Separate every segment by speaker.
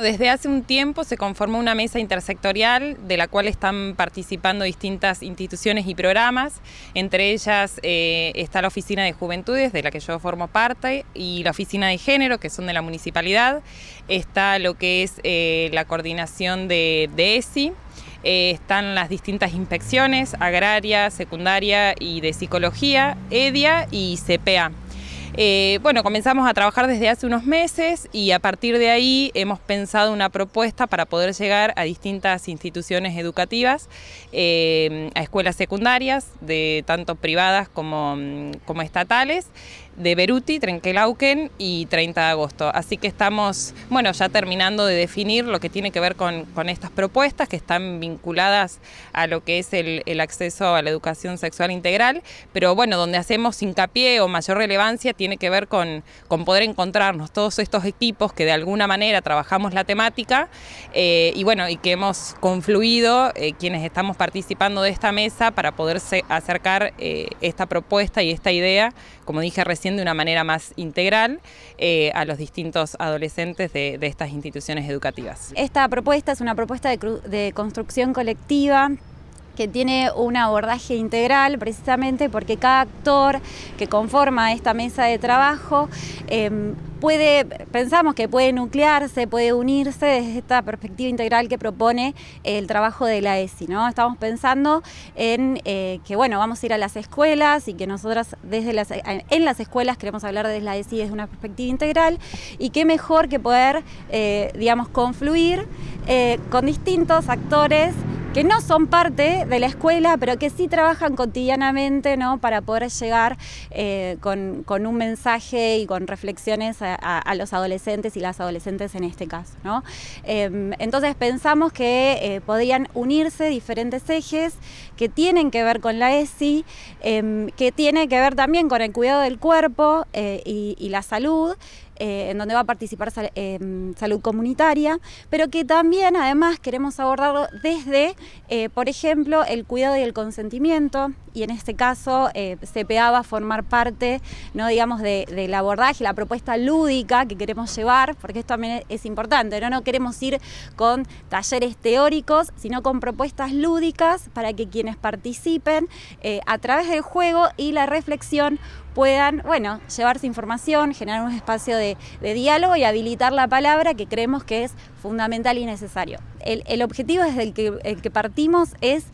Speaker 1: Desde hace un tiempo se conformó una mesa intersectorial de la cual están participando distintas instituciones y programas. Entre ellas eh, está la Oficina de Juventudes, de la que yo formo parte, y la Oficina de Género, que son de la municipalidad. Está lo que es eh, la coordinación de, ESI. Eh, están las distintas inspecciones, agraria, secundaria y de psicología, EDIA y CPA. Eh, bueno, comenzamos a trabajar desde hace unos meses y a partir de ahí hemos pensado una propuesta para poder llegar a distintas instituciones educativas, eh, a escuelas secundarias, de tanto privadas como, como estatales, de Beruti, Trenquelauquen y 30 de agosto. Así que estamos, bueno, ya terminando de definir lo que tiene que ver con, estas propuestas que están vinculadas a lo que es el, el acceso a la educación sexual integral, pero bueno, donde hacemos hincapié o mayor relevancia tiene que ver con, poder encontrarnos todos estos equipos que de alguna manera trabajamos la temática eh, y bueno, y que hemos confluido eh, quienes estamos participando de esta mesa para poder acercar eh, esta propuesta y esta idea, como dije recién, de una manera más integral a los distintos adolescentes de, estas instituciones educativas.
Speaker 2: Esta propuesta es una propuesta de construcción colectiva que tiene un abordaje integral precisamente porque cada actor que conforma esta mesa de trabajo em, puede, pensamos que puede nuclearse, puede unirse desde esta perspectiva integral que propone el trabajo de la ESI. ¿no? Estamos pensando en eh, que bueno, vamos a ir a las escuelas y que nosotras desde las, eh, en las escuelas queremos hablar desde la ESI desde una perspectiva integral y qué mejor que poder, eh, digamos, confluir con distintos actores que no son parte de la escuela, pero que sí trabajan cotidianamente ¿no? para poder llegar eh, con, un mensaje y con reflexiones a, los adolescentes y las adolescentes en este caso. Em, entonces pensamos que eh, podrían unirse diferentes ejes que tienen que ver con la ESI, em, que tiene que ver también con el cuidado del cuerpo eh, y la salud. Eh, en donde va a participar eh, salud comunitaria, pero que también además queremos abordarlo desde, eh, por ejemplo, el cuidado y el consentimiento, y en este caso eh, CPA va a formar parte, ¿no? digamos, del abordaje, la propuesta lúdica que queremos llevar, porque esto también es importante, ¿no? no queremos ir con talleres teóricos, sino con propuestas lúdicas para que quienes participen eh, a través del juego y la reflexión puedan, bueno, llevarse información, generar un espacio de, diálogo y habilitar la palabra que creemos que es fundamental y necesario. El, objetivo desde el que partimos es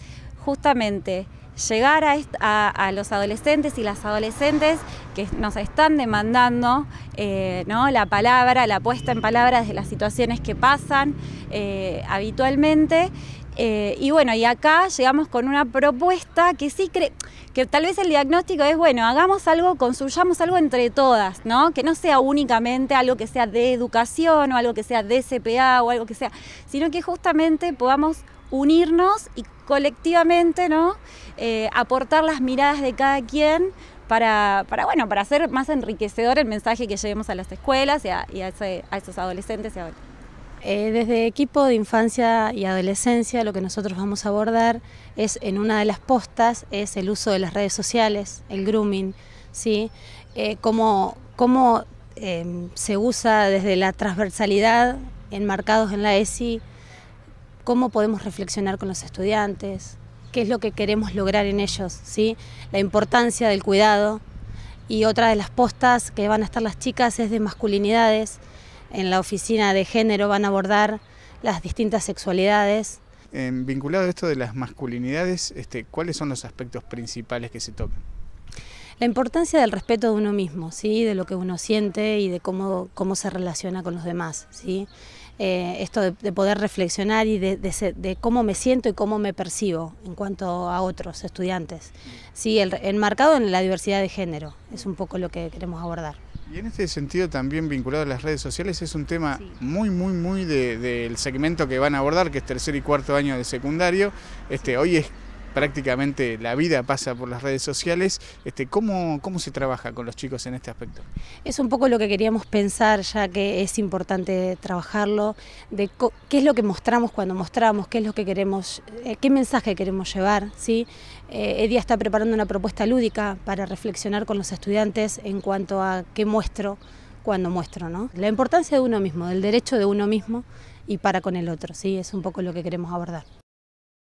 Speaker 2: justamente llegar a, los adolescentes y las adolescentes que nos están demandando eh, la palabra, la puesta en palabras de las situaciones que pasan eh, habitualmente. Eh, y bueno, y acá llegamos con una propuesta que sí cree que tal vez el diagnóstico es, bueno, hagamos algo, construyamos algo entre todas, Que no sea únicamente algo que sea de educación o algo que sea de CPA o algo que sea, sino que justamente podamos unirnos y colectivamente, ¿no? Eh, aportar las miradas de cada quien para, para, bueno, para hacer más enriquecedor el mensaje que lleguemos a las escuelas y a, esos adolescentes y
Speaker 3: eh, desde equipo de infancia y adolescencia lo que nosotros vamos a abordar es en una de las postas es el uso de las redes sociales, el grooming, ¿sí? Eh, cómo, se usa desde la transversalidad enmarcados en la ESI cómo podemos reflexionar con los estudiantes, qué es lo que queremos lograr en ellos, ¿sí? la importancia del cuidado. Y otra de las postas que van a estar las chicas es de masculinidades. En la oficina de género van a abordar las distintas sexualidades.
Speaker 4: En, vinculado a esto de las masculinidades, este, ¿cuáles son los aspectos principales que se tocan?
Speaker 3: La importancia del respeto de uno mismo, ¿sí? de lo que uno siente y de cómo, cómo se relaciona con los demás. ¿sí? Eh, esto de, poder reflexionar y de, cómo me siento y cómo me percibo en cuanto a otros estudiantes. Sí, el, enmarcado en la diversidad de género, es un poco lo que queremos
Speaker 4: abordar. Y en este sentido también vinculado a las redes sociales es un tema muy, muy, muy del segmento que van a abordar, que es tercer y cuarto año de secundario. Este, Hoy es prácticamente la vida pasa por las redes sociales. Este, ¿cómo, se trabaja con los chicos en este aspecto?
Speaker 3: Es un poco lo que queríamos pensar, ya que es importante trabajarlo, de qué es lo que mostramos cuando mostramos, qué es lo que queremos, eh, qué mensaje queremos llevar. Eh, Edia está preparando una propuesta lúdica para reflexionar con los estudiantes en cuanto a qué muestro cuando muestro, ¿no? La importancia de uno mismo, del derecho de uno mismo y para con el otro, ¿sí? Es un poco lo que queremos abordar.